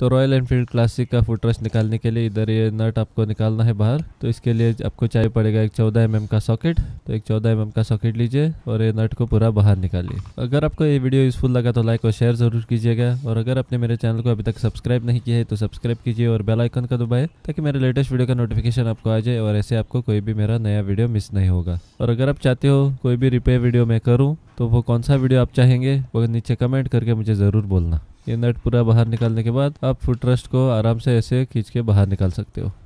तो Royal Enfield Classic का rush निकालने के लिए इधर ये नट आपको निकालना है बाहर तो इसके लिए आपको चाहिए पड़ेगा एक चौदह एम का सॉकेट तो एक चौदह एम का सॉकेट लीजिए और ये नट को पूरा बाहर निकालिए अगर आपको ये वीडियो यूज़फुल लगा तो लाइक और शेयर ज़रूर कीजिएगा और अगर आपने मेरे चैनल को अभी तक सब्सक्राइब नहीं किया है तो सब्सक्राइब कीजिए और बेल आइकन का दबाए ताकि मेरे लेटेस्ट वीडियो का नोटिफिकेशन आपको आ जाए और ऐसे आपको कोई भी मेरा नया वीडियो मिस नहीं होगा और अगर आप चाहते हो कोई भी रिपेयर वीडियो मैं करूँ तो वो कौन सा वीडियो आप चाहेंगे वो नीचे कमेंट करके मुझे ज़रूर बोलना ये नट पूरा बाहर निकालने के बाद आप फुट को आराम से ऐसे खींच के बाहर निकाल सकते हो